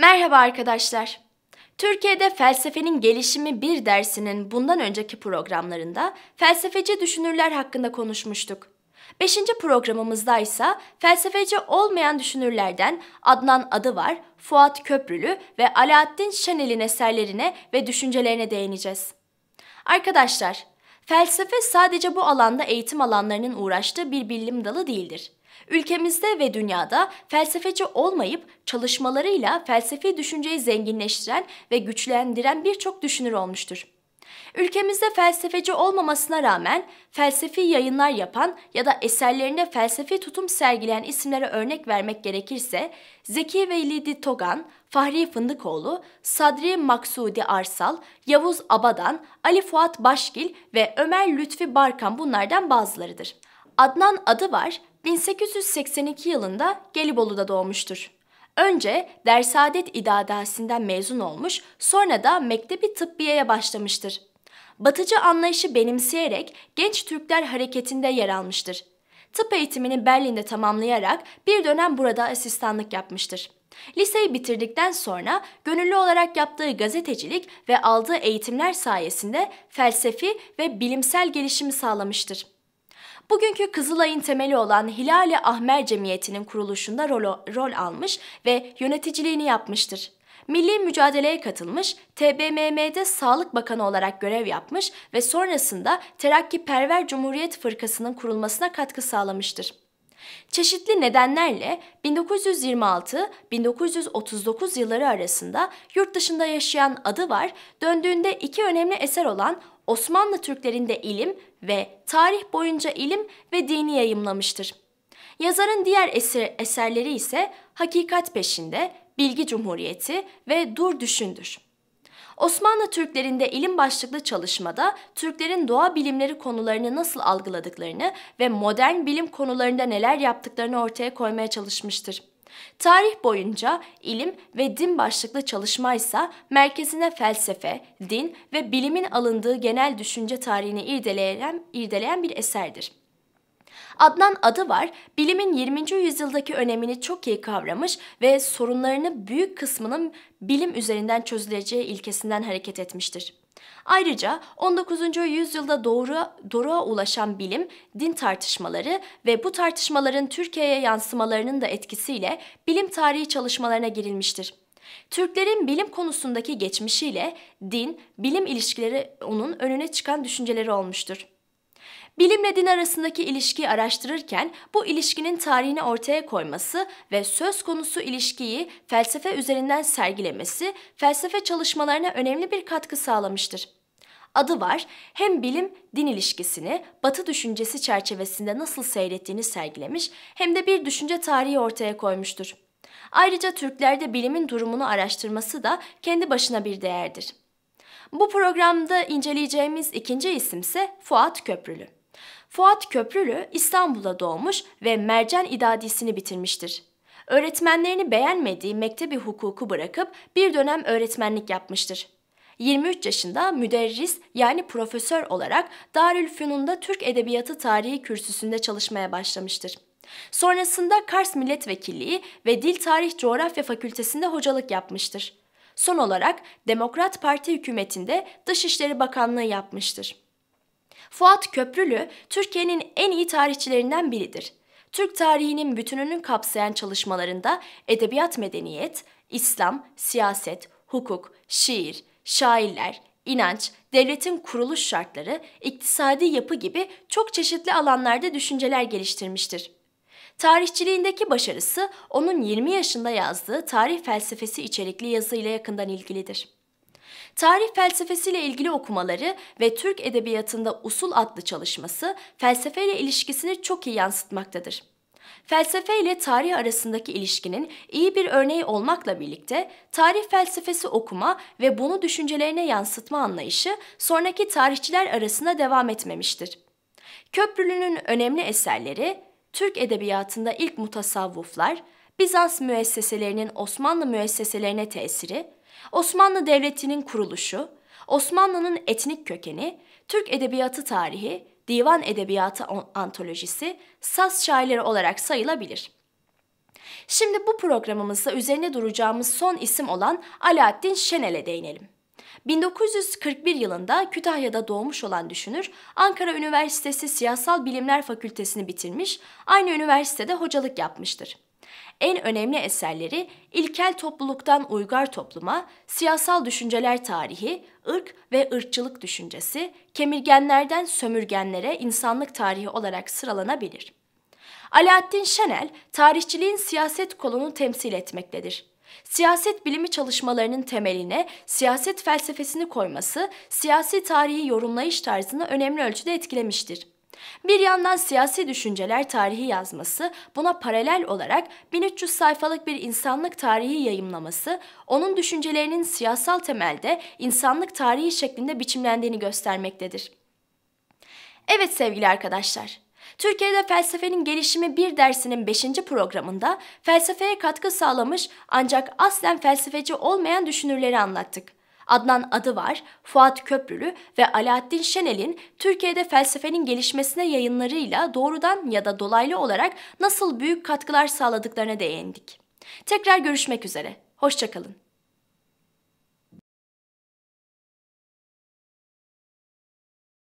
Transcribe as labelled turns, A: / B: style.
A: Merhaba arkadaşlar. Türkiye'de felsefenin gelişimi bir dersinin bundan önceki programlarında felsefeci düşünürler hakkında konuşmuştuk. Beşinci programımızda ise felsefeci olmayan düşünürlerden Adnan Adıvar, Fuat Köprülü ve Alaaddin Şenel'in eserlerine ve düşüncelerine değineceğiz. Arkadaşlar, Felsefe sadece bu alanda eğitim alanlarının uğraştığı bir bilim dalı değildir. Ülkemizde ve dünyada felsefeci olmayıp çalışmalarıyla felsefi düşünceyi zenginleştiren ve güçlendiren birçok düşünür olmuştur. Ülkemizde felsefeci olmamasına rağmen felsefi yayınlar yapan ya da eserlerinde felsefi tutum sergileyen isimlere örnek vermek gerekirse Zeki Velidi Togan, Fahri Fındıkoğlu, Sadri Maksudi Arsal, Yavuz Abadan, Ali Fuat Başgil ve Ömer Lütfi Barkan bunlardan bazılarıdır. Adnan adı var, 1882 yılında Gelibolu'da doğmuştur. Önce Dersaadet İdadesinden mezun olmuş, sonra da Mektebi Tıbbiye'ye başlamıştır. Batıcı anlayışı benimseyerek Genç Türkler Hareketi'nde yer almıştır. Tıp eğitimini Berlin'de tamamlayarak bir dönem burada asistanlık yapmıştır. Liseyi bitirdikten sonra gönüllü olarak yaptığı gazetecilik ve aldığı eğitimler sayesinde felsefi ve bilimsel gelişimi sağlamıştır. Bugünkü Kızılay'ın temeli olan Hilali Ahmer Cemiyeti'nin kuruluşunda rol, rol almış ve yöneticiliğini yapmıştır. Milli mücadeleye katılmış, TBMM'de Sağlık Bakanı olarak görev yapmış ve sonrasında Terakki Perver Cumhuriyet Fırkası'nın kurulmasına katkı sağlamıştır. Çeşitli nedenlerle 1926-1939 yılları arasında yurt dışında yaşayan adı var, döndüğünde iki önemli eser olan Osmanlı Türklerinde ilim ve tarih boyunca ilim ve dini yayımlamıştır. Yazarın diğer eser, eserleri ise Hakikat Peşinde, Bilgi Cumhuriyeti ve Dur Düşündür. Osmanlı Türklerinde ilim başlıklı çalışmada Türklerin doğa bilimleri konularını nasıl algıladıklarını ve modern bilim konularında neler yaptıklarını ortaya koymaya çalışmıştır. Tarih boyunca ilim ve din başlıklı çalışma ise merkezine felsefe, din ve bilimin alındığı genel düşünce tarihini irdeleyen, irdeleyen bir eserdir. Adnan adı var, bilimin 20. yüzyıldaki önemini çok iyi kavramış ve sorunlarını büyük kısmının bilim üzerinden çözüleceği ilkesinden hareket etmiştir. Ayrıca 19. yüzyılda doğru, doğruğa ulaşan bilim, din tartışmaları ve bu tartışmaların Türkiye'ye yansımalarının da etkisiyle bilim tarihi çalışmalarına girilmiştir. Türklerin bilim konusundaki geçmişiyle din, bilim ilişkileri onun önüne çıkan düşünceleri olmuştur. Bilimle din arasındaki ilişkiyi araştırırken bu ilişkinin tarihini ortaya koyması ve söz konusu ilişkiyi felsefe üzerinden sergilemesi felsefe çalışmalarına önemli bir katkı sağlamıştır. Adı var hem bilim din ilişkisini batı düşüncesi çerçevesinde nasıl seyrettiğini sergilemiş hem de bir düşünce tarihi ortaya koymuştur. Ayrıca Türklerde bilimin durumunu araştırması da kendi başına bir değerdir. Bu programda inceleyeceğimiz ikinci isimse Fuat Köprülü. Fuat Köprülü İstanbul'da doğmuş ve mercan idadisini bitirmiştir. Öğretmenlerini beğenmediği mektebi hukuku bırakıp bir dönem öğretmenlik yapmıştır. 23 yaşında müderris yani profesör olarak Darülfünun'da Türk Edebiyatı Tarihi kürsüsünde çalışmaya başlamıştır. Sonrasında Kars Milletvekilliği ve Dil Tarih Coğrafya Fakültesinde hocalık yapmıştır. Son olarak Demokrat Parti hükümetinde Dışişleri Bakanlığı yapmıştır. Fuat Köprülü, Türkiye'nin en iyi tarihçilerinden biridir. Türk tarihinin bütününü kapsayan çalışmalarında edebiyat medeniyet, İslam, siyaset, hukuk, şiir, şairler, inanç, devletin kuruluş şartları, iktisadi yapı gibi çok çeşitli alanlarda düşünceler geliştirmiştir. Tarihçiliğindeki başarısı onun 20 yaşında yazdığı tarih felsefesi içerikli yazıyla yakından ilgilidir. Tarih felsefesiyle ilgili okumaları ve Türk edebiyatında Usul adlı çalışması felsefeyle ilişkisini çok iyi yansıtmaktadır. Felsefe ile tarih arasındaki ilişkinin iyi bir örneği olmakla birlikte tarih felsefesi okuma ve bunu düşüncelerine yansıtma anlayışı sonraki tarihçiler arasında devam etmemiştir. Köprülü'nün önemli eserleri Türk edebiyatında ilk mutasavvuflar, Bizans müesseselerinin Osmanlı müesseselerine tesiri, Osmanlı Devleti'nin kuruluşu, Osmanlı'nın etnik kökeni, Türk Edebiyatı tarihi, Divan Edebiyatı antolojisi Saz şairleri olarak sayılabilir. Şimdi bu programımızda üzerine duracağımız son isim olan Alaaddin Şenel'e değinelim. 1941 yılında Kütahya'da doğmuş olan düşünür, Ankara Üniversitesi Siyasal Bilimler Fakültesini bitirmiş, aynı üniversitede hocalık yapmıştır en önemli eserleri ilkel topluluktan uygar topluma, siyasal düşünceler tarihi, ırk ve ırkçılık düşüncesi, kemirgenlerden sömürgenlere insanlık tarihi olarak sıralanabilir. Alaaddin Şenel, tarihçiliğin siyaset kolunu temsil etmektedir. Siyaset bilimi çalışmalarının temeline siyaset felsefesini koyması, siyasi tarihi yorumlayış tarzını önemli ölçüde etkilemiştir. Bir yandan siyasi düşünceler tarihi yazması, buna paralel olarak 1300 sayfalık bir insanlık tarihi yayımlaması, onun düşüncelerinin siyasal temelde insanlık tarihi şeklinde biçimlendiğini göstermektedir. Evet sevgili arkadaşlar, Türkiye'de felsefenin gelişimi bir dersinin 5. programında felsefeye katkı sağlamış ancak aslen felsefeci olmayan düşünürleri anlattık. Adnan Adıvar, Fuat Köprülü ve Alaaddin Şenel'in Türkiye'de felsefenin gelişmesine yayınlarıyla doğrudan ya da dolaylı olarak nasıl büyük katkılar sağladıklarına değindik. Tekrar görüşmek üzere. Hoşçakalın.